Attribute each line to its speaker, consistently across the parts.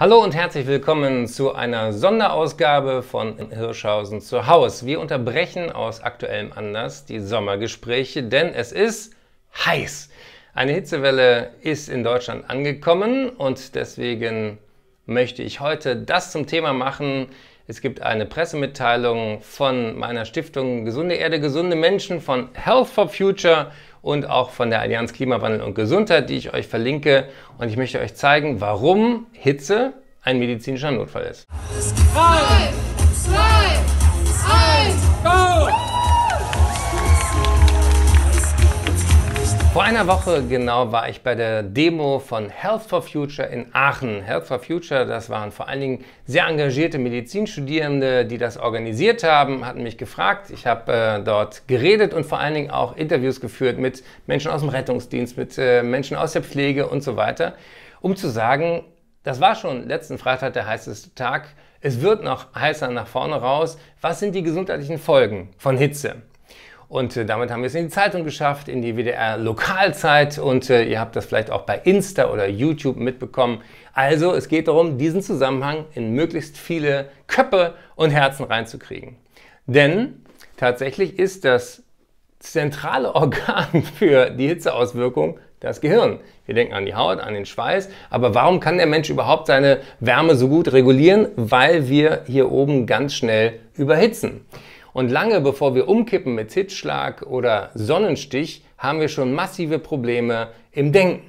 Speaker 1: Hallo und herzlich willkommen zu einer Sonderausgabe von Hirschhausen zu Haus. Wir unterbrechen aus aktuellem Anlass die Sommergespräche, denn es ist heiß. Eine Hitzewelle ist in Deutschland angekommen und deswegen möchte ich heute das zum Thema machen. Es gibt eine Pressemitteilung von meiner Stiftung Gesunde Erde, gesunde Menschen von Health for Future und auch von der Allianz Klimawandel und Gesundheit, die ich euch verlinke. Und ich möchte euch zeigen, warum Hitze ein medizinischer Notfall ist. Nein. einer Woche genau war ich bei der Demo von Health for Future in Aachen. Health for Future, das waren vor allen Dingen sehr engagierte Medizinstudierende, die das organisiert haben, hatten mich gefragt. Ich habe äh, dort geredet und vor allen Dingen auch Interviews geführt mit Menschen aus dem Rettungsdienst, mit äh, Menschen aus der Pflege und so weiter, um zu sagen, das war schon letzten Freitag der heißeste Tag. Es wird noch heißer nach vorne raus. Was sind die gesundheitlichen Folgen von Hitze? Und äh, damit haben wir es in die Zeitung geschafft, in die WDR Lokalzeit und äh, ihr habt das vielleicht auch bei Insta oder YouTube mitbekommen. Also es geht darum, diesen Zusammenhang in möglichst viele Köpfe und Herzen reinzukriegen. Denn tatsächlich ist das zentrale Organ für die Hitzeauswirkung das Gehirn. Wir denken an die Haut, an den Schweiß. Aber warum kann der Mensch überhaupt seine Wärme so gut regulieren? Weil wir hier oben ganz schnell überhitzen. Und lange bevor wir umkippen mit Hitzschlag oder Sonnenstich, haben wir schon massive Probleme im Denken.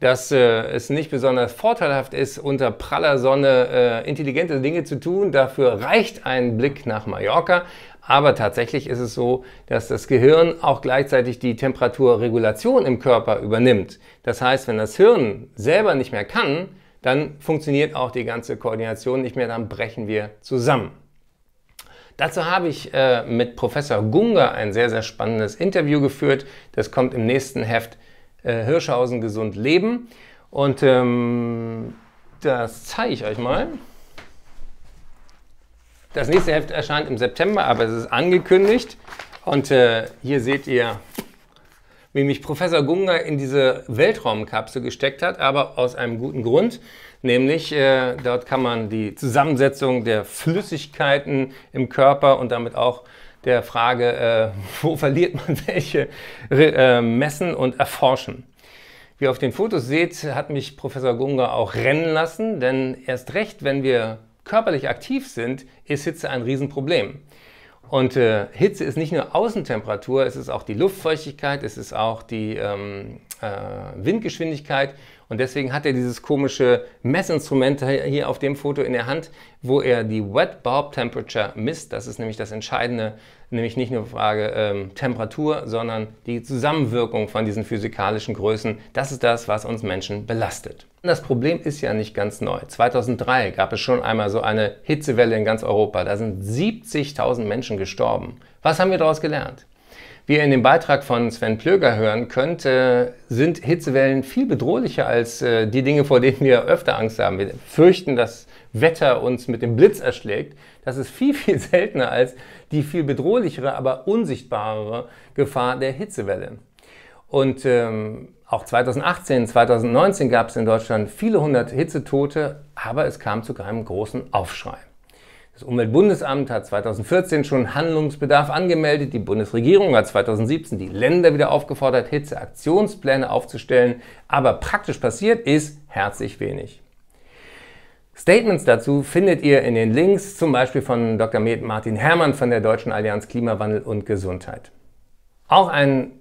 Speaker 1: Dass äh, es nicht besonders vorteilhaft ist, unter praller Sonne äh, intelligente Dinge zu tun, dafür reicht ein Blick nach Mallorca. Aber tatsächlich ist es so, dass das Gehirn auch gleichzeitig die Temperaturregulation im Körper übernimmt. Das heißt, wenn das Hirn selber nicht mehr kann, dann funktioniert auch die ganze Koordination nicht mehr, dann brechen wir zusammen. Dazu habe ich äh, mit Professor Gunger ein sehr, sehr spannendes Interview geführt. Das kommt im nächsten Heft äh, Hirschhausen gesund leben. Und ähm, das zeige ich euch mal. Das nächste Heft erscheint im September, aber es ist angekündigt. Und äh, hier seht ihr, wie mich Professor Gunger in diese Weltraumkapsel gesteckt hat, aber aus einem guten Grund. Nämlich, äh, dort kann man die Zusammensetzung der Flüssigkeiten im Körper und damit auch der Frage, äh, wo verliert man welche, äh, messen und erforschen. Wie ihr auf den Fotos seht, hat mich Professor Gunga auch rennen lassen, denn erst recht, wenn wir körperlich aktiv sind, ist Hitze ein Riesenproblem. Und äh, Hitze ist nicht nur Außentemperatur, es ist auch die Luftfeuchtigkeit, es ist auch die ähm, äh, Windgeschwindigkeit und deswegen hat er dieses komische Messinstrument hier auf dem Foto in der Hand, wo er die Wet Bulb Temperature misst. Das ist nämlich das Entscheidende, nämlich nicht nur Frage ähm, Temperatur, sondern die Zusammenwirkung von diesen physikalischen Größen. Das ist das, was uns Menschen belastet. Und das Problem ist ja nicht ganz neu. 2003 gab es schon einmal so eine Hitzewelle in ganz Europa. Da sind 70.000 Menschen gestorben. Was haben wir daraus gelernt? Wie ihr in dem Beitrag von Sven Plöger hören könnt, äh, sind Hitzewellen viel bedrohlicher als äh, die Dinge, vor denen wir öfter Angst haben. Wir fürchten, dass Wetter uns mit dem Blitz erschlägt. Das ist viel, viel seltener als die viel bedrohlichere, aber unsichtbarere Gefahr der Hitzewelle. Und ähm, auch 2018, 2019 gab es in Deutschland viele hundert Hitzetote, aber es kam zu keinem großen Aufschrei. Das Umweltbundesamt hat 2014 schon Handlungsbedarf angemeldet. Die Bundesregierung hat 2017 die Länder wieder aufgefordert, Hitzeaktionspläne aufzustellen. Aber praktisch passiert ist herzlich wenig. Statements dazu findet ihr in den Links, zum Beispiel von Dr. Med Martin Herrmann von der Deutschen Allianz Klimawandel und Gesundheit. Auch ein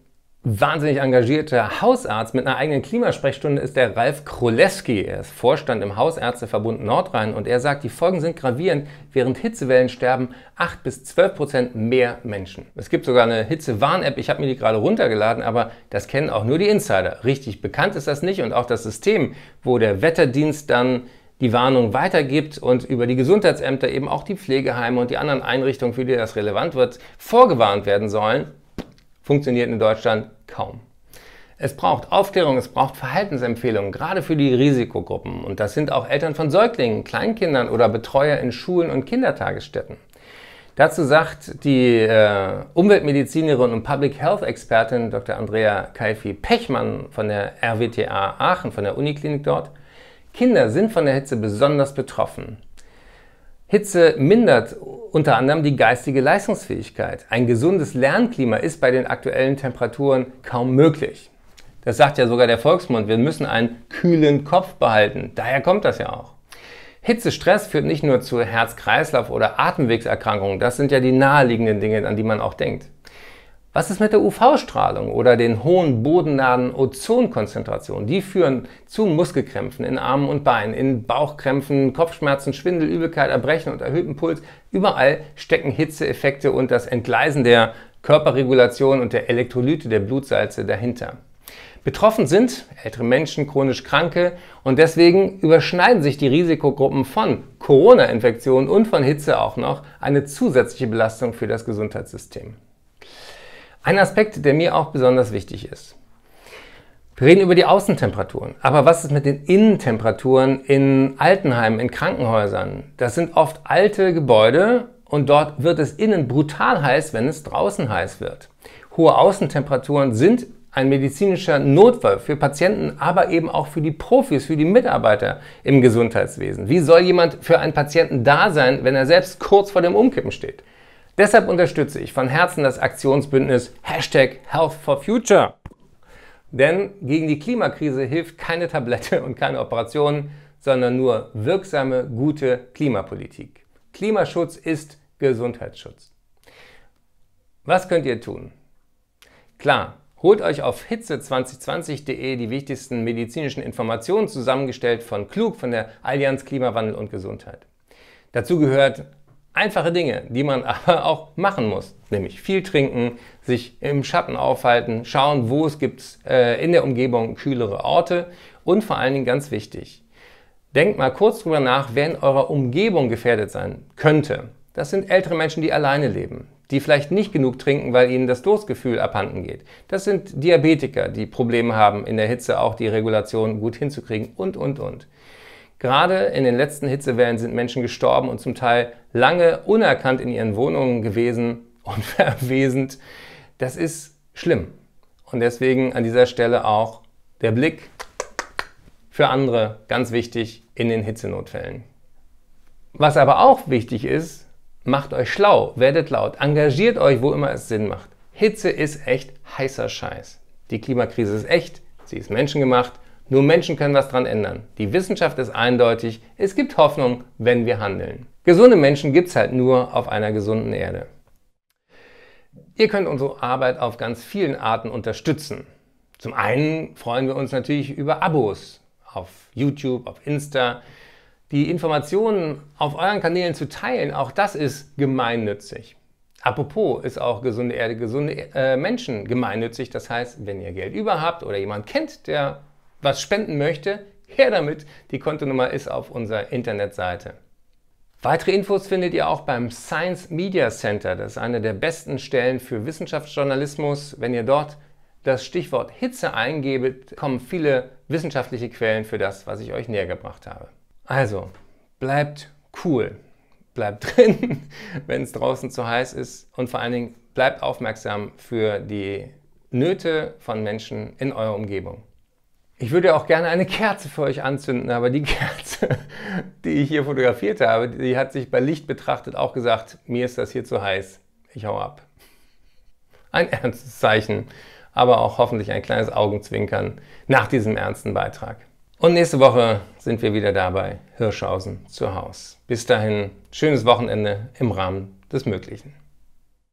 Speaker 1: wahnsinnig engagierter Hausarzt mit einer eigenen Klimasprechstunde ist der Ralf Kroleski. Er ist Vorstand im Hausärzteverbund Nordrhein und er sagt, die Folgen sind gravierend. Während Hitzewellen sterben 8 bis 12 Prozent mehr Menschen. Es gibt sogar eine Hitzewarn-App. Ich habe mir die gerade runtergeladen, aber das kennen auch nur die Insider. Richtig bekannt ist das nicht und auch das System, wo der Wetterdienst dann die Warnung weitergibt und über die Gesundheitsämter eben auch die Pflegeheime und die anderen Einrichtungen, für die das relevant wird, vorgewarnt werden sollen, funktioniert in Deutschland kaum. Es braucht Aufklärung, es braucht Verhaltensempfehlungen, gerade für die Risikogruppen. Und das sind auch Eltern von Säuglingen, Kleinkindern oder Betreuer in Schulen und Kindertagesstätten. Dazu sagt die äh, Umweltmedizinerin und Public Health Expertin Dr. Andrea Kaifi-Pechmann von der RWTA Aachen, von der Uniklinik dort, Kinder sind von der Hitze besonders betroffen. Hitze mindert unter anderem die geistige Leistungsfähigkeit. Ein gesundes Lernklima ist bei den aktuellen Temperaturen kaum möglich. Das sagt ja sogar der Volksmund, wir müssen einen kühlen Kopf behalten. Daher kommt das ja auch. Hitzestress führt nicht nur zu Herz-Kreislauf- oder Atemwegserkrankungen. Das sind ja die naheliegenden Dinge, an die man auch denkt. Was ist mit der UV-Strahlung oder den hohen bodennahen Ozonkonzentrationen? Die führen zu Muskelkrämpfen in Armen und Beinen, in Bauchkrämpfen, Kopfschmerzen, Schwindel, Übelkeit, Erbrechen und erhöhten Puls. Überall stecken Hitzeeffekte und das Entgleisen der Körperregulation und der Elektrolyte der Blutsalze dahinter. Betroffen sind ältere Menschen, chronisch Kranke und deswegen überschneiden sich die Risikogruppen von Corona-Infektionen und von Hitze auch noch eine zusätzliche Belastung für das Gesundheitssystem. Ein Aspekt, der mir auch besonders wichtig ist. Wir reden über die Außentemperaturen. Aber was ist mit den Innentemperaturen in Altenheimen, in Krankenhäusern? Das sind oft alte Gebäude und dort wird es innen brutal heiß, wenn es draußen heiß wird. Hohe Außentemperaturen sind ein medizinischer Notfall für Patienten, aber eben auch für die Profis, für die Mitarbeiter im Gesundheitswesen. Wie soll jemand für einen Patienten da sein, wenn er selbst kurz vor dem Umkippen steht? Deshalb unterstütze ich von Herzen das Aktionsbündnis Hashtag Health for Future. Denn gegen die Klimakrise hilft keine Tablette und keine Operation, sondern nur wirksame, gute Klimapolitik. Klimaschutz ist Gesundheitsschutz. Was könnt ihr tun? Klar, holt euch auf hitze2020.de die wichtigsten medizinischen Informationen zusammengestellt von Klug von der Allianz Klimawandel und Gesundheit. Dazu gehört Einfache Dinge, die man aber auch machen muss, nämlich viel trinken, sich im Schatten aufhalten, schauen, wo es gibt äh, in der Umgebung kühlere Orte und vor allen Dingen ganz wichtig, denkt mal kurz drüber nach, wer in eurer Umgebung gefährdet sein könnte. Das sind ältere Menschen, die alleine leben, die vielleicht nicht genug trinken, weil ihnen das Durstgefühl abhanden geht. Das sind Diabetiker, die Probleme haben, in der Hitze auch die Regulation gut hinzukriegen und, und, und. Gerade in den letzten Hitzewellen sind Menschen gestorben und zum Teil lange unerkannt in ihren Wohnungen gewesen und verwesend. Das ist schlimm. Und deswegen an dieser Stelle auch der Blick für andere ganz wichtig in den Hitzenotfällen. Was aber auch wichtig ist, macht euch schlau, werdet laut, engagiert euch, wo immer es Sinn macht. Hitze ist echt heißer Scheiß. Die Klimakrise ist echt, sie ist menschengemacht nur Menschen können was dran ändern. Die Wissenschaft ist eindeutig, es gibt Hoffnung, wenn wir handeln. Gesunde Menschen gibt es halt nur auf einer gesunden Erde. Ihr könnt unsere Arbeit auf ganz vielen Arten unterstützen. Zum einen freuen wir uns natürlich über Abos auf YouTube, auf Insta. Die Informationen auf euren Kanälen zu teilen, auch das ist gemeinnützig. Apropos ist auch gesunde Erde, gesunde äh, Menschen gemeinnützig. Das heißt, wenn ihr Geld über habt oder jemand kennt, der was spenden möchte, her damit. Die Kontonummer ist auf unserer Internetseite. Weitere Infos findet ihr auch beim Science Media Center. Das ist eine der besten Stellen für Wissenschaftsjournalismus. Wenn ihr dort das Stichwort Hitze eingebt, kommen viele wissenschaftliche Quellen für das, was ich euch näher gebracht habe. Also, bleibt cool, bleibt drin, wenn es draußen zu heiß ist und vor allen Dingen bleibt aufmerksam für die Nöte von Menschen in eurer Umgebung. Ich würde auch gerne eine Kerze für euch anzünden, aber die Kerze, die ich hier fotografiert habe, die hat sich bei Licht betrachtet auch gesagt, mir ist das hier zu heiß. Ich hau ab. Ein ernstes Zeichen, aber auch hoffentlich ein kleines Augenzwinkern nach diesem ernsten Beitrag. Und nächste Woche sind wir wieder dabei, Hirschhausen zu Haus. Bis dahin, schönes Wochenende im Rahmen des Möglichen.